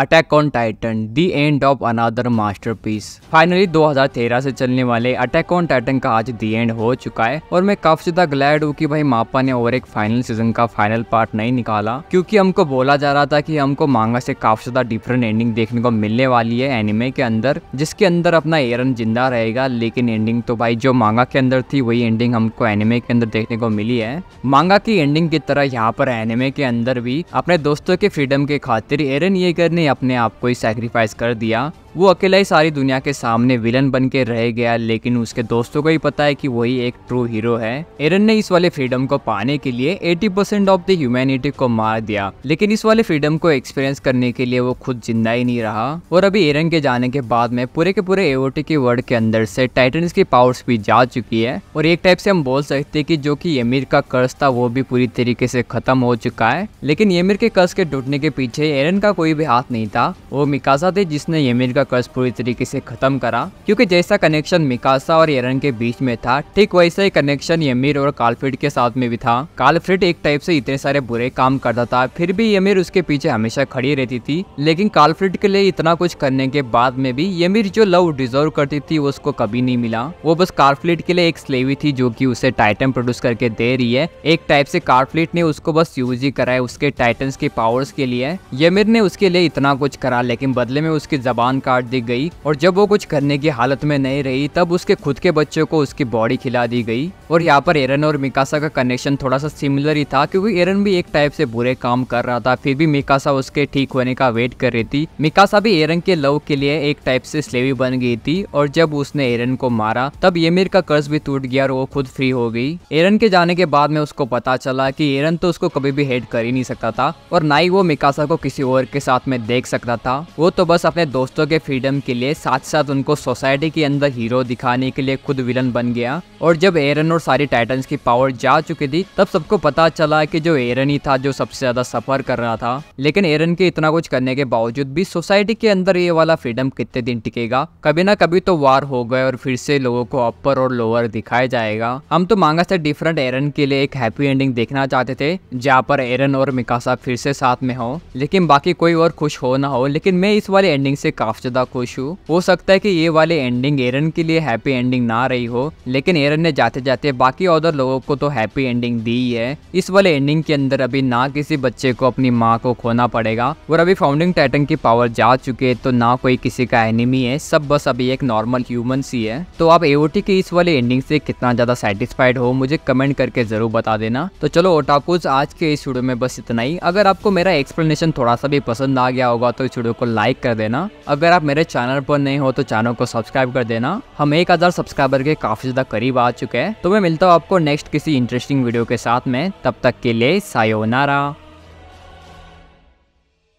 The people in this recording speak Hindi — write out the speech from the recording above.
attack on Titan the end of another masterpiece finally 2013 से चलने वाले अटैक ऑन टाइटन का आज दी एंड हो चुका है और मैं काफी ज्यादा ग्लैड हूँ कि भाई मापा ने और एक फाइनल सीजन का फाइनल पार्ट नहीं निकाला क्योंकि हमको बोला जा रहा था कि हमको मांगा से काफी ज्यादा डिफरेंट एंडिंग देखने को मिलने वाली है एनिमे के अंदर जिसके अंदर अपना एरन जिंदा रहेगा लेकिन एंडिंग तो भाई जो मांगा के अंदर थी वही एंडिंग हमको एनिमे के अंदर देखने को मिली है मांगा की एंडिंग की तरह यहाँ पर एनिमे के अंदर भी अपने दोस्तों के फ्रीडम के खातिर एरन ये करने अपने आप को ही सेक्रीफाइस कर दिया वो अकेला ही सारी दुनिया के सामने विलन बन के रह गया लेकिन उसके दोस्तों को ही पता है कि वही एक ट्रू हीरो है एरन ने इस वाले फ्रीडम को पाने के लिए 80 परसेंट ऑफ द ह्यूमैनिटी को मार दिया लेकिन इस वाले फ्रीडम को एक्सपीरियंस करने के लिए वो खुद जिंदा ही नहीं रहा और अभी एरन के जाने के बाद में पूरे के पूरे एओटी के वर्ल्ड के अंदर से टाइटन की पावर्स भी जा चुकी है और एक टाइप से हम बोल सकते हैं कि जो कि यमीर का कर्ज था वो भी पूरी तरीके से खत्म हो चुका है लेकिन यमीर के कर्ज के टूटने के पीछे एरन का कोई भी हाथ नहीं था वो मिकासा थे जिसने यमीर का का कर्ज पूरी तरीके से खत्म करा क्योंकि जैसा कनेक्शन मिकासा और एरन के बीच में था ठीक वैसा ही कनेक्शन यमीर और कालफ्रिड के साथ में भी था कालफ्रिड एक टाइप से इतने सारे बुरे काम करता था फिर भी यमीर उसके पीछे हमेशा खड़ी रहती थी लेकिन कालफ्रिड के लिए इतना कुछ करने के बाद में भी यमीर जो लव डिजर्व करती थी उसको कभी नहीं मिला वो बस कार्फ्लिट के लिए एक स्लेवी थी जो की उसे टाइटन प्रोड्यूस करके दे रही है एक टाइप से कार्फ्लिट ने उसको बस यूज ही कराया उसके टाइटन्स के पावर्स के लिए यमीर ने उसके लिए इतना कुछ करा लेकिन बदले में उसकी जबान का काट दी गई और जब वो कुछ करने की हालत में नहीं रही तब उसके खुद के बच्चों को उसकी बॉडी खिला दी गई और यहाँ पर एरन और मिकासा का कनेक्शन थोड़ा सा सिमिलर ही था क्योंकि एरन भी एक टाइप से बुरे काम कर रहा था फिर भी मिकासा उसके ठीक होने का वेट कर रही थी मिकासा भी एरन के लव के लिए एक टाइप से स्लेवी बन गई थी और जब उसने एरन को मारा तब ये का कर्ज भी टूट गया और वो खुद फ्री हो गई एरन के जाने के बाद में उसको पता चला कि एरन तो उसको कभी भी हेट कर ही नहीं सकता था और ना ही वो मिकासा को किसी और के साथ में देख सकता था वो तो बस अपने दोस्तों के फ्रीडम के लिए साथ साथ उनको सोसाइटी के अंदर हीरो दिखाने के लिए खुद विलन बन गया और जब एरन और सारी टाइटन्स की पावर जा चुकी थी तब सबको पता चला कि जो एरन ही था जो सबसे ज्यादा सफर कर रहा था लेकिन एरन के इतना कुछ करने के बावजूद भी सोसाइटी के अंदर ये वाला फ्रीडम कितने दिन टिकेगा कभी ना कभी तो वार हो गए और फिर से लोगों को अपर और लोअर दिखाया जाएगा हम तो मांगा से डिफरेंट एरन के लिए एक हैप्पी एंडिंग देखना चाहते थे जहाँ पर एरन और मिकासा फिर से साथ में हो लेकिन बाकी कोई और खुश हो ना हो लेकिन मैं इस वाले एंडिंग से काफी ज्यादा खुश हूँ हो सकता है कि ये वाले एंडिंग एरन के लिए हैप्पी एंडिंग ना रही हो लेकिन एरन ने जाते जाते बाकी और लोगों को तो हैप्पी एंडिंग दी है इस वाले एंडिंग के अंदर अभी ना किसी बच्चे को अपनी माँ को खोना पड़ेगा और अभी फाउंडिंग टाइटन की पावर जा चुके है तो ना कोई किसी का एनिमी है सब बस अभी एक नॉर्मल ह्यूमन सी है तो आप एओटी के इस वाले एंडिंग से कितना ज्यादा सेटिस्फाइड हो मुझे कमेंट करके जरूर बता देना तो चलो ओटाकुज आज के इस वीडियो में बस इतना ही अगर आपको मेरा एक्सप्लेनेशन थोड़ा सा भी पसंद आ गया होगा तो इस वीडियो को लाइक कर देना अगर आप आप मेरे चैनल पर नहीं हो तो चैनल को सब्सक्राइब कर देना हम एक हजार सब्सक्राइबर के काफी ज्यादा करीब आ चुके हैं तो मैं मिलता हूँ आपको नेक्स्ट किसी इंटरेस्टिंग वीडियो के साथ में तब तक के लिए सायोनारा